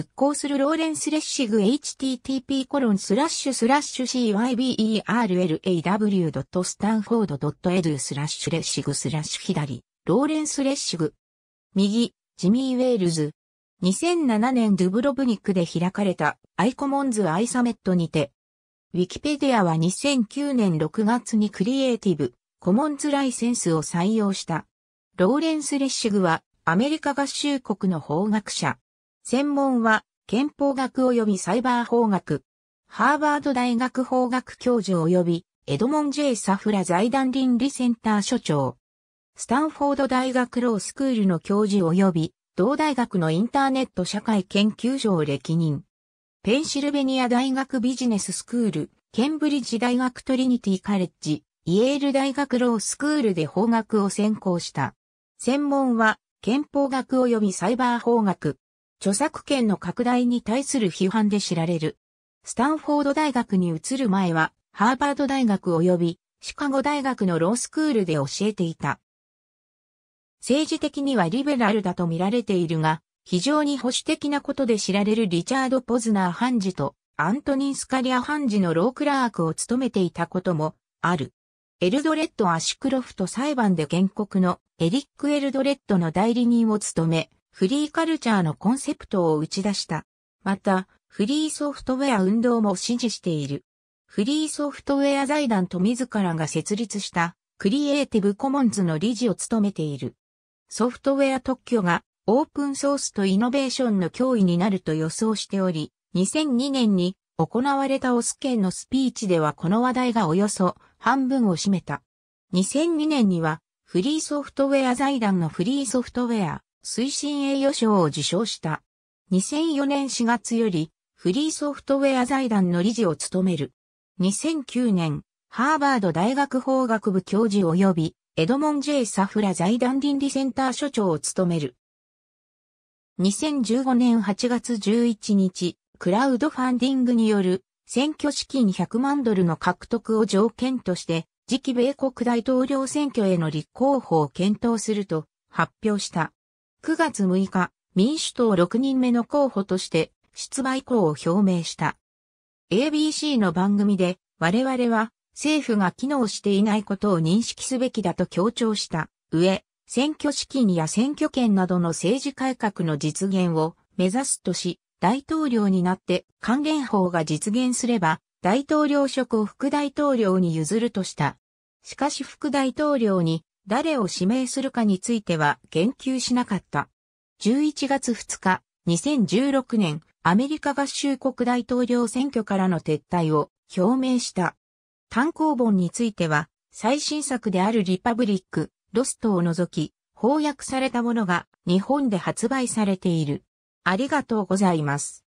熟行するローレンスレッシグ http コロンスラッシュスラッシュ cyberlaw.stanford.edu スラッシュレッシグスラッシュ左、ローレンスレッシグ。右、ジミー・ウェールズ。2007年ドゥブロブニクで開かれたアイコモンズアイサメットにて、ウィキペディアは2009年6月にクリエイティブ、コモンズライセンスを採用した。ローレンス・レッシグはアメリカ合衆国の法学者、専門は憲法学及びサイバー法学。ハーバード大学法学教授及びエドモン・ジェイサフラ財団倫理センター所長。スタンフォード大学ロースクールの教授及び同大学のインターネット社会研究所を歴任。ペンシルベニア大学ビジネススクール、ケンブリッジ大学トリニティカレッジ、イエール大学ロースクールで法学を専攻した。専門は憲法学及びサイバー法学。著作権の拡大に対する批判で知られる。スタンフォード大学に移る前は、ハーバード大学及びシカゴ大学のロースクールで教えていた。政治的にはリベラルだと見られているが、非常に保守的なことで知られるリチャード・ポズナー判事とアントニン・スカリア判事のロークラークを務めていたこともある。エルドレッド・アシクロフト裁判で原告のエリック・エルドレッドの代理人を務め、フリーカルチャーのコンセプトを打ち出した。また、フリーソフトウェア運動も支持している。フリーソフトウェア財団と自らが設立したクリエイティブコモンズの理事を務めている。ソフトウェア特許がオープンソースとイノベーションの脅威になると予想しており、2002年に行われたオスケンのスピーチではこの話題がおよそ半分を占めた。2002年にはフリーソフトウェア財団のフリーソフトウェア推進栄誉賞を受賞した。2004年4月より、フリーソフトウェア財団の理事を務める。2009年、ハーバード大学法学部教授及び、エドモン・ジェイサフラ財団倫理センター所長を務める。2015年8月11日、クラウドファンディングによる選挙資金100万ドルの獲得を条件として、次期米国大統領選挙への立候補を検討すると発表した。9月6日、民主党6人目の候補として出馬意向を表明した。ABC の番組で我々は政府が機能していないことを認識すべきだと強調した上、選挙資金や選挙権などの政治改革の実現を目指すとし、大統領になって関連法が実現すれば大統領職を副大統領に譲るとした。しかし副大統領に誰を指名するかについては言及しなかった。11月2日、2016年、アメリカ合衆国大統領選挙からの撤退を表明した。単行本については、最新作であるリパブリック、ロストを除き、翻訳されたものが日本で発売されている。ありがとうございます。